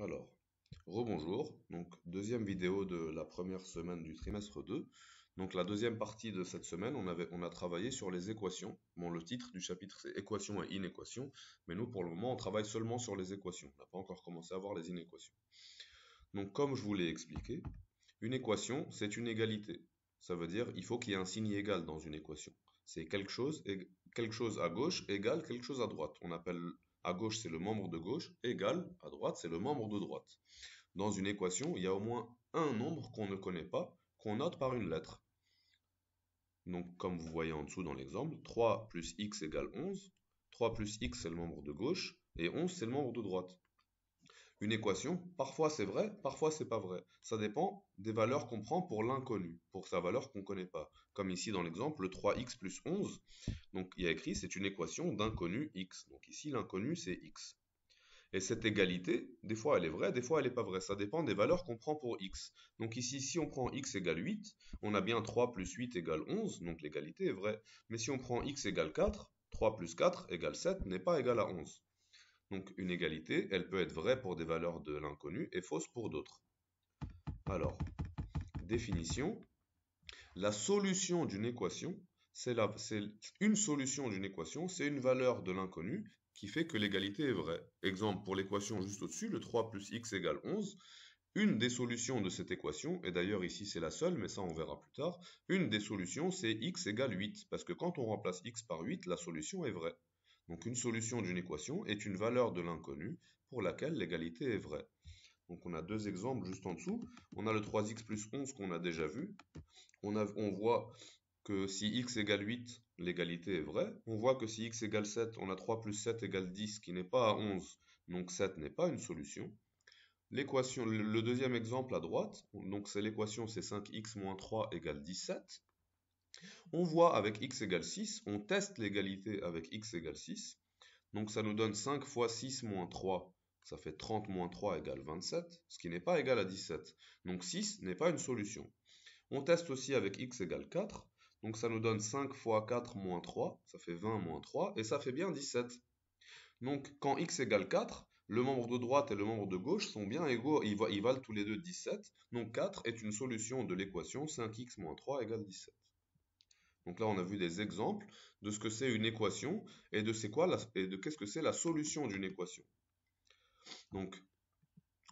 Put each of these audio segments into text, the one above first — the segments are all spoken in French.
Alors, rebonjour, donc deuxième vidéo de la première semaine du trimestre 2. Donc la deuxième partie de cette semaine, on, avait, on a travaillé sur les équations. Bon, le titre du chapitre c'est équations et inéquations, mais nous pour le moment on travaille seulement sur les équations. On n'a pas encore commencé à voir les inéquations. Donc comme je vous l'ai expliqué, une équation c'est une égalité. Ça veut dire il faut qu'il y ait un signe égal dans une équation. C'est quelque chose, quelque chose à gauche égale quelque chose à droite. On appelle à gauche, c'est le membre de gauche, égal, à droite, c'est le membre de droite. Dans une équation, il y a au moins un nombre qu'on ne connaît pas, qu'on note par une lettre. Donc, comme vous voyez en dessous dans l'exemple, 3 plus x égale 11. 3 plus x, c'est le membre de gauche, et 11, c'est le membre de droite une équation, parfois c'est vrai, parfois c'est pas vrai. Ça dépend des valeurs qu'on prend pour l'inconnu, pour sa valeur qu'on ne connaît pas. Comme ici dans l'exemple, le 3x plus 11, donc il y a écrit c'est une équation d'inconnu x. Donc ici l'inconnu c'est x. Et cette égalité, des fois elle est vraie, des fois elle n'est pas vraie. Ça dépend des valeurs qu'on prend pour x. Donc ici, si on prend x égale 8, on a bien 3 plus 8 égale 11, donc l'égalité est vraie. Mais si on prend x égale 4, 3 plus 4 égale 7 n'est pas égal à 11. Donc une égalité, elle peut être vraie pour des valeurs de l'inconnu et fausse pour d'autres. Alors, définition. La solution d'une équation, c'est une solution d'une équation, c'est une valeur de l'inconnu qui fait que l'égalité est vraie. Exemple, pour l'équation juste au-dessus, le 3 plus x égale 11, une des solutions de cette équation, et d'ailleurs ici c'est la seule, mais ça on verra plus tard, une des solutions c'est x égale 8, parce que quand on remplace x par 8, la solution est vraie. Donc une solution d'une équation est une valeur de l'inconnu pour laquelle l'égalité est vraie. Donc on a deux exemples juste en dessous. On a le 3x plus 11 qu'on a déjà vu. On, voit que si x égale 8, l'égalité est vraie. On voit que si x égale 7, on a 3 plus 7 égale 10 qui n'est pas à 11. Donc 7 n'est pas une solution. L'équation, le deuxième exemple à droite, donc c'est l'équation c'est 5x moins 3 égale 17. On voit avec x égale 6, on teste l'égalité avec x égale 6. Donc ça nous donne 5 fois 6 moins 3, ça fait 30 moins 3 égale 27, ce qui n'est pas égal à 17. Donc 6 n'est pas une solution. On teste aussi avec x égale 4, donc ça nous donne 5 fois 4 moins 3, ça fait 20 moins 3, et ça fait bien 17. Donc quand x égale 4, le membre de droite et le membre de gauche sont bien égaux, ils, valent tous les deux 17, donc 4 est une solution de l'équation 5x moins 3 égale 17. Donc là, on a mmh. vu des exemples de ce que c'est une équation et de qu'est-ce que c'est la solution d'une équation. Donc,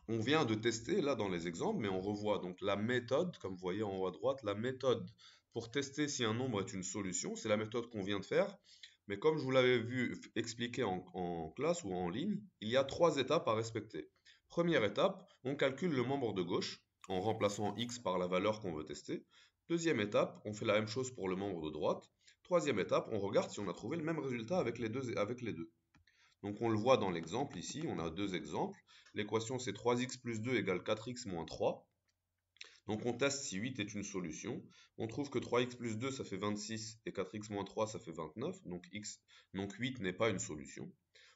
on vient de tester là dans les exemples, mais on revoit donc la méthode, comme vous voyez en haut à droite, la méthode pour tester si un nombre est une solution, c'est la méthode qu'on vient de faire. Mais comme je vous l'avais vu expliquer en, en classe ou en ligne, il y a trois étapes à respecter. Première étape, on calcule le membre de gauche en remplaçant x par la valeur qu'on veut tester. Deuxième étape, on fait la même chose pour le membre de droite. Troisième étape, on regarde si on a trouvé le même résultat avec les deux. Donc on le voit dans l'exemple ici, on a deux exemples. L'équation c'est 3x plus 2 égale 4x moins 3. Donc on teste si 8 est une solution. On trouve que 3x plus 2 ça fait 26 et 4x moins 3 ça fait 29. Donc, x, donc 8 n'est pas une solution.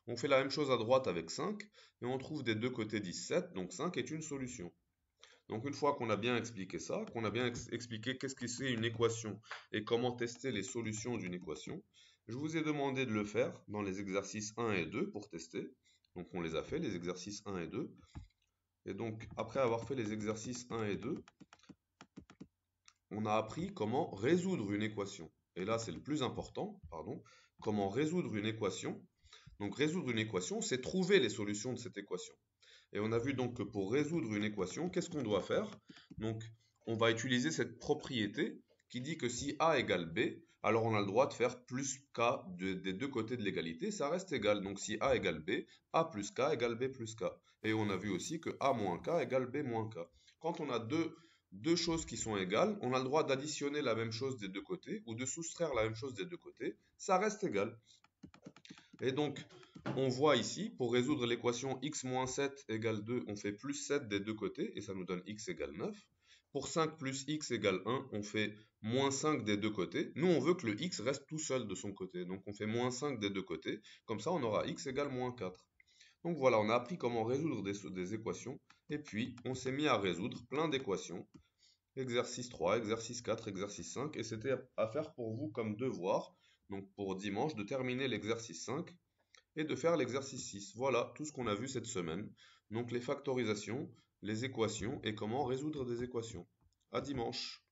On fait la même chose à droite avec 5 et on trouve des deux côtés 17. Donc 5 est une solution. Donc une fois qu'on a bien expliqué ça, qu'on a bien expliqué qu'est-ce que c'est une équation et comment tester les solutions d'une équation, je vous ai demandé de le faire dans les exercices 1 et 2 pour tester. Donc on les a fait, les exercices 1 et 2. Et donc après avoir fait les exercices 1 et 2, on a appris comment résoudre une équation. Et là c'est le plus important, pardon, comment résoudre une équation donc résoudre une équation, c'est trouver les solutions de cette équation. Et on a vu donc que pour résoudre une équation, qu'est-ce qu'on doit faire Donc on va utiliser cette propriété qui dit que si A égale B, alors on a le droit de faire plus K des deux côtés de l'égalité, ça reste égal. Donc si A égale B, A plus K égale B plus K. Et on a vu aussi que A moins K égale B moins K. Quand on a deux, deux choses qui sont égales, on a le droit d'additionner la même chose des deux côtés ou de soustraire la même chose des deux côtés, ça reste égal. Et donc, on voit ici, pour résoudre l'équation x-7 moins égale 2, on fait plus 7 des deux côtés, et ça nous donne x égale 9. Pour 5 plus x égale 1, on fait moins 5 des deux côtés. Nous, on veut que le x reste tout seul de son côté, donc on fait moins 5 des deux côtés. Comme ça, on aura x égale moins 4. Donc voilà, on a appris comment résoudre des, des équations, et puis on s'est mis à résoudre plein d'équations. Exercice 3, exercice 4, exercice 5, et c'était à faire pour vous comme devoir donc pour dimanche, de terminer l'exercice 5 et de faire l'exercice 6. Voilà tout ce qu'on a vu cette semaine. Donc les factorisations, les équations et comment résoudre des équations. À dimanche